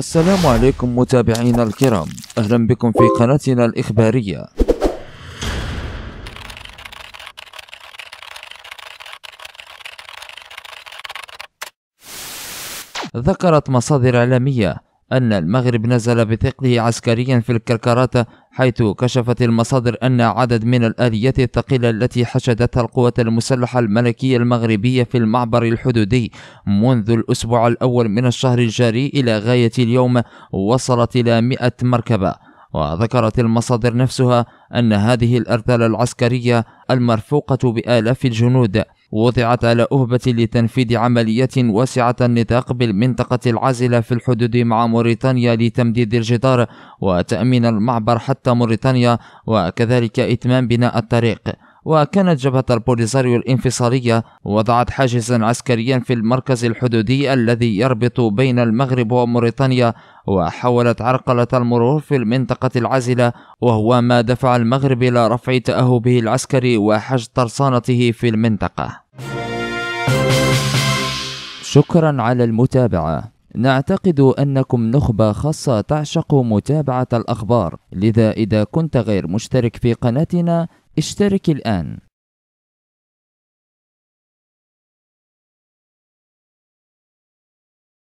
السلام عليكم متابعينا الكرام أهلا بكم في قناتنا الإخبارية ذكرت مصادر إعلامية أن المغرب نزل بثقله عسكريا في الكركراته حيث كشفت المصادر أن عدد من الآليات الثقيلة التي حشدتها القوات المسلحة الملكية المغربية في المعبر الحدودي منذ الأسبوع الأول من الشهر الجاري إلى غاية اليوم وصلت إلى 100 مركبة وذكرت المصادر نفسها أن هذه الأرتال العسكرية المرفوقة بآلاف الجنود وضعت على أهبة لتنفيذ عمليات واسعة النطاق بالمنطقة العازلة في الحدود مع موريتانيا لتمديد الجدار وتأمين المعبر حتى موريتانيا وكذلك إتمام بناء الطريق وكانت جبهة البوليزاريو الانفصالية وضعت حاجزا عسكريا في المركز الحدودي الذي يربط بين المغرب وموريتانيا وحولت عرقلة المرور في المنطقة العازلة وهو ما دفع المغرب إلى رفع تأهبه العسكري وحشد ترصانته في المنطقة شكرا على المتابعة نعتقد أنكم نخبة خاصة تعشق متابعة الأخبار لذا إذا كنت غير مشترك في قناتنا اشترك الآن